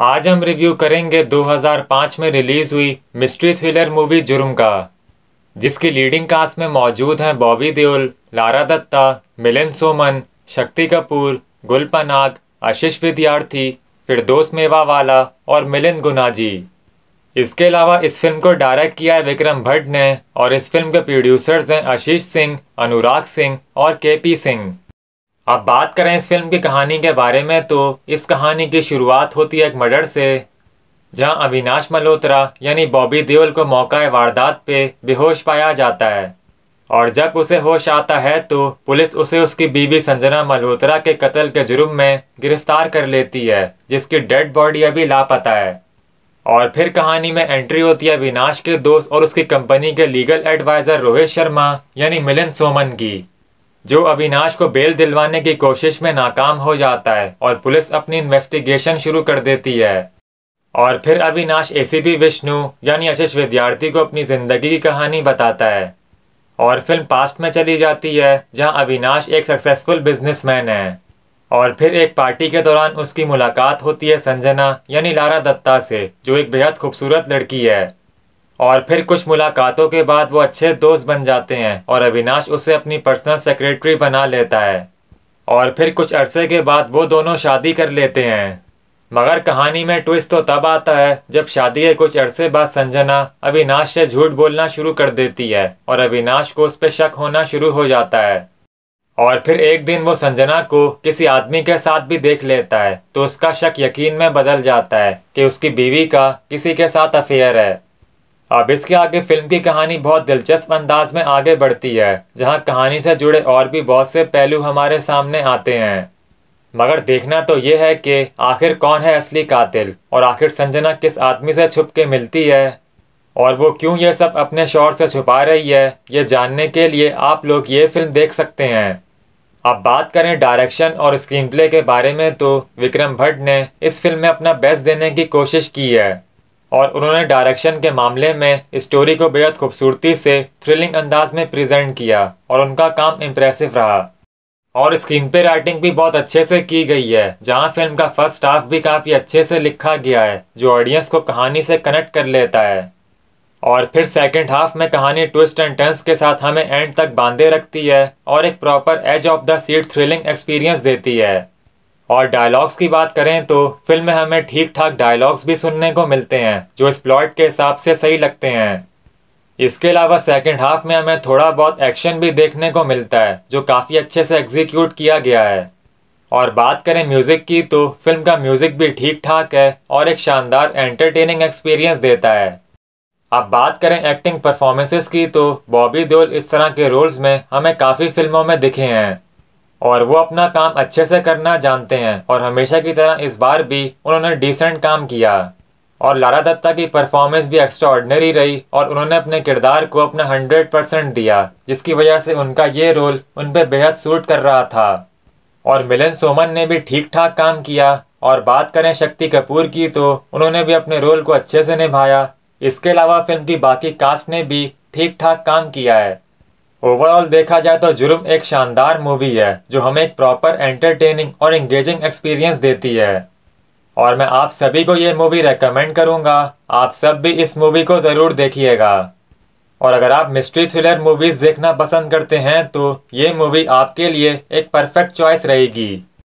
आज हम रिव्यू करेंगे 2005 में रिलीज हुई मिस्ट्री थ्रिलर मूवी जुर्म का जिसकी लीडिंग कास्ट में मौजूद हैं बॉबी देओल लारा दत्ता मिलन सोमन शक्ति कपूर गुल पनाग आशीष विद्यार्थी फिरदोस मेवावाला और मिलिंद गुनाजी इसके अलावा इस फिल्म को डायरेक्ट किया है विक्रम भट्ट ने और इस फिल्म के प्रोड्यूसर्स हैं आशीष सिंह अनुराग सिंह और के पी सिंह अब बात करें इस फिल्म की कहानी के बारे में तो इस कहानी की शुरुआत होती है एक मर्डर से जहां अविनाश मल्होत्रा यानी बॉबी देओल को मौका वारदात पे बेहोश पाया जाता है और जब उसे होश आता है तो पुलिस उसे उसकी बीवी संजना मल्होत्रा के कत्ल के जुर्म में गिरफ्तार कर लेती है जिसकी डेड बॉडी अभी लापता है और फिर कहानी में एंट्री होती है अविनाश के दोस्त और उसकी कंपनी के लीगल एडवाइज़र रोहित शर्मा यानी मिलन सोमन की जो अविनाश को बेल दिलवाने की कोशिश में नाकाम हो जाता है और पुलिस अपनी इन्वेस्टिगेशन शुरू कर देती है और फिर अविनाश एसीपी विष्णु यानी अशिष विद्यार्थी को अपनी ज़िंदगी की कहानी बताता है और फिल्म पास्ट में चली जाती है जहां अविनाश एक सक्सेसफुल बिजनेसमैन है और फिर एक पार्टी के दौरान उसकी मुलाकात होती है संजना यानी लारा दत्ता से जो एक बेहद खूबसूरत लड़की है और फिर कुछ मुलाकातों के बाद वो अच्छे दोस्त बन जाते हैं और अविनाश उसे अपनी पर्सनल सेक्रेटरी बना लेता है और फिर कुछ अरसे के बाद वो दोनों शादी कर लेते हैं मगर कहानी में ट्विस्ट तो तब आता है जब शादी के कुछ अरसे बाद संजना अविनाश से झूठ बोलना शुरू कर देती है और अविनाश को उस पर शक होना शुरू हो जाता है और फिर एक दिन वो संजना को किसी आदमी के साथ भी देख लेता है तो उसका शक यकीन में बदल जाता है कि उसकी बीवी का किसी के साथ अफेयर है अब इसके आगे फिल्म की कहानी बहुत दिलचस्प अंदाज में आगे बढ़ती है जहां कहानी से जुड़े और भी बहुत से पहलू हमारे सामने आते हैं मगर देखना तो ये है कि आखिर कौन है असली कातिल और आखिर संजना किस आदमी से छुप के मिलती है और वो क्यों ये सब अपने शोर से छुपा रही है ये जानने के लिए आप लोग ये फिल्म देख सकते हैं अब बात करें डायरेक्शन और स्क्रीन प्ले के बारे में तो विक्रम भट्ट ने इस फिल्म में अपना बेस्ट देने की कोशिश की है और उन्होंने डायरेक्शन के मामले में स्टोरी को बेहद खूबसूरती से थ्रिलिंग अंदाज में प्रेजेंट किया और उनका काम इम्प्रेसिव रहा और स्क्रीन पे राइटिंग भी बहुत अच्छे से की गई है जहाँ फिल्म का फर्स्ट हाफ भी काफ़ी अच्छे से लिखा गया है जो ऑडियंस को कहानी से कनेक्ट कर लेता है और फिर सेकेंड हाफ में कहानी ट्विस्ट एंड टर्न्स के साथ हमें एंड तक बांधे रखती है और एक proper edge of the seat thrilling experience देती है और डायलॉग्स की बात करें तो फिल्म में हमें ठीक ठाक डायलॉग्स भी सुनने को मिलते हैं जो इस प्लॉट के हिसाब से सही लगते हैं इसके अलावा सेकेंड हाफ में हमें थोड़ा बहुत एक्शन भी देखने को मिलता है जो काफ़ी अच्छे से एग्जीक्यूट किया गया है और बात करें म्यूज़िक की तो फिल्म का म्यूज़िक भी ठीक ठाक है और एक शानदार एंटरटेनिंग एक्सपीरियंस देता है अब बात करें एक्टिंग परफॉर्मेंसेस की तो बॉबी देओल इस तरह के रोल्स में हमें काफ़ी फिल्मों में दिखे हैं और वो अपना काम अच्छे से करना जानते हैं और हमेशा की तरह इस बार भी उन्होंने डिसेंट काम किया और लारा दत्ता की परफॉर्मेंस भी एक्स्ट्रा ऑर्डनरी रही और उन्होंने अपने किरदार को अपना हंड्रेड परसेंट दिया जिसकी वजह से उनका ये रोल उन पर बेहद सूट कर रहा था और मिलन सोमन ने भी ठीक ठाक काम किया और बात करें शक्ति कपूर की तो उन्होंने भी अपने रोल को अच्छे से निभाया इसके अलावा फिल्म की बाकी कास्ट ने भी ठीक ठाक काम किया है ओवरऑल देखा जाए तो जुर्म एक शानदार मूवी है जो हमें एक प्रॉपर एंटरटेनिंग और इंगेजिंग एक्सपीरियंस देती है और मैं आप सभी को ये मूवी रेकमेंड करूँगा आप सब भी इस मूवी को ज़रूर देखिएगा और अगर आप मिस्ट्री थ्रिलर मूवीज़ देखना पसंद करते हैं तो ये मूवी आपके लिए एक परफेक्ट चॉइस रहेगी